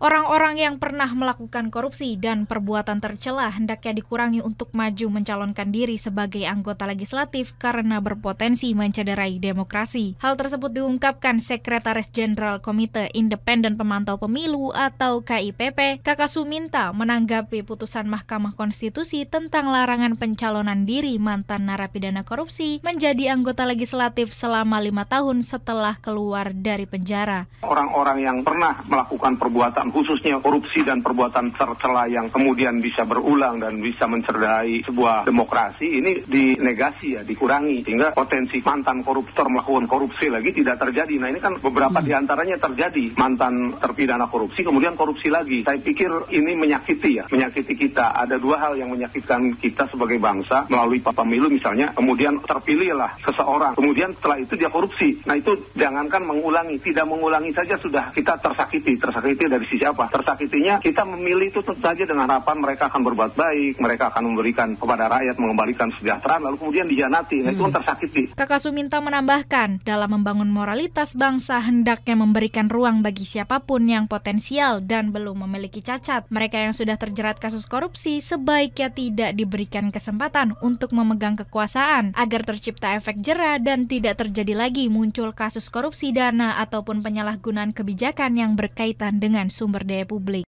Orang-orang yang pernah melakukan korupsi dan perbuatan tercela hendaknya dikurangi untuk maju mencalonkan diri sebagai anggota legislatif karena berpotensi mencederai demokrasi. Hal tersebut diungkapkan Sekretaris Jenderal Komite Independen Pemantau Pemilu atau KIPP, Kakak Suminta menanggapi putusan Mahkamah Konstitusi tentang larangan pencalonan diri mantan narapidana korupsi menjadi anggota legislatif selama lima tahun setelah keluar dari penjara. Orang-orang yang pernah melakukan perbuatan khususnya korupsi dan perbuatan tercela yang kemudian bisa berulang dan bisa mencerdai sebuah demokrasi ini dinegasi ya dikurangi sehingga potensi mantan koruptor melakukan korupsi lagi tidak terjadi. Nah ini kan beberapa hmm. diantaranya terjadi mantan terpidana korupsi kemudian korupsi lagi. Saya pikir ini menyakiti ya menyakiti kita. Ada dua hal yang menyakitkan kita sebagai bangsa melalui papa pemilu misalnya kemudian terpilihlah seseorang kemudian setelah itu dia korupsi. Nah itu jangankan mengulangi tidak mengulangi saja sudah kita tersakiti tersakiti dari sisi siapa. Tersakitinya kita memilih itu tentu saja dengan harapan mereka akan berbuat baik, mereka akan memberikan kepada rakyat, mengembalikan kesejahteraan, lalu kemudian dijanati. hmm. Nah, itu kan hmm. tersakiti. Kakak Suminta menambahkan, dalam membangun moralitas bangsa hendaknya memberikan ruang bagi siapapun yang potensial dan belum memiliki cacat. Mereka yang sudah terjerat kasus korupsi sebaiknya tidak diberikan kesempatan untuk memegang kekuasaan agar tercipta efek jera dan tidak terjadi lagi muncul kasus korupsi dana ataupun penyalahgunaan kebijakan yang berkaitan dengan sumber sumber daya publik